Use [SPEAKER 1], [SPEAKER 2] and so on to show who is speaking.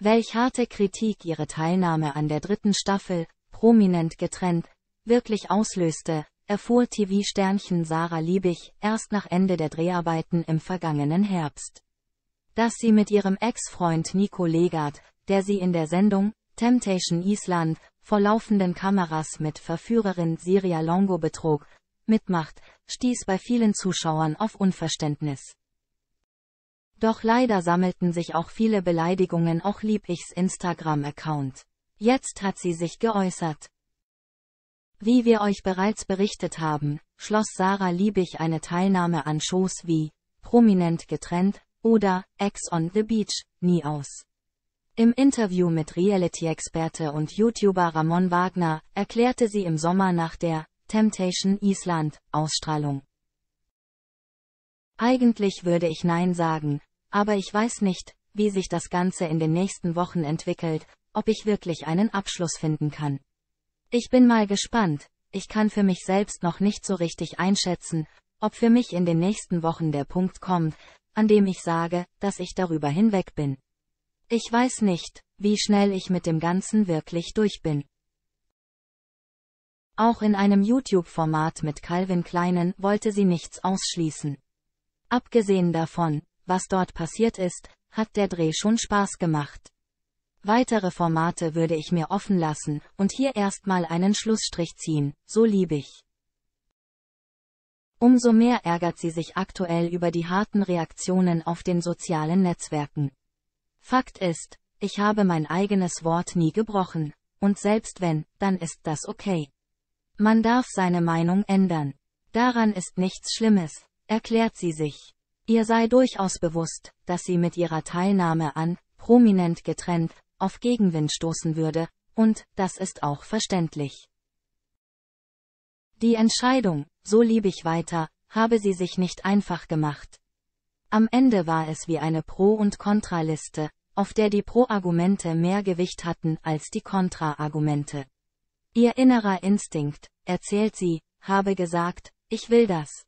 [SPEAKER 1] Welch harte Kritik ihre Teilnahme an der dritten Staffel, prominent getrennt, wirklich auslöste, erfuhr TV-Sternchen Sarah Liebig erst nach Ende der Dreharbeiten im vergangenen Herbst. Dass sie mit ihrem Ex-Freund Nico Legat, der sie in der Sendung Temptation Island vor laufenden Kameras mit Verführerin Siria Longo betrog, mitmacht, stieß bei vielen Zuschauern auf Unverständnis. Doch leider sammelten sich auch viele Beleidigungen auch Liebichs Instagram-Account. Jetzt hat sie sich geäußert. Wie wir euch bereits berichtet haben, schloss Sarah Liebig eine Teilnahme an Shows wie Prominent getrennt oder Ex on the Beach nie aus. Im Interview mit Reality-Experte und YouTuber Ramon Wagner erklärte sie im Sommer nach der Temptation Island Ausstrahlung. Eigentlich würde ich Nein sagen, aber ich weiß nicht, wie sich das Ganze in den nächsten Wochen entwickelt, ob ich wirklich einen Abschluss finden kann. Ich bin mal gespannt, ich kann für mich selbst noch nicht so richtig einschätzen, ob für mich in den nächsten Wochen der Punkt kommt, an dem ich sage, dass ich darüber hinweg bin. Ich weiß nicht, wie schnell ich mit dem Ganzen wirklich durch bin. Auch in einem YouTube-Format mit Calvin Kleinen wollte sie nichts ausschließen. Abgesehen davon, was dort passiert ist, hat der Dreh schon Spaß gemacht. Weitere Formate würde ich mir offen lassen und hier erstmal einen Schlussstrich ziehen, so liebe ich. Umso mehr ärgert sie sich aktuell über die harten Reaktionen auf den sozialen Netzwerken. Fakt ist, ich habe mein eigenes Wort nie gebrochen, und selbst wenn, dann ist das okay. Man darf seine Meinung ändern. Daran ist nichts Schlimmes, erklärt sie sich. Ihr sei durchaus bewusst, dass sie mit ihrer Teilnahme an prominent getrennt auf Gegenwind stoßen würde, und das ist auch verständlich. Die Entscheidung, so liebe ich weiter, habe sie sich nicht einfach gemacht. Am Ende war es wie eine Pro- und Kontraliste, auf der die Pro-Argumente mehr Gewicht hatten als die Kontra-Argumente. Ihr innerer Instinkt, erzählt sie, habe gesagt, ich will das.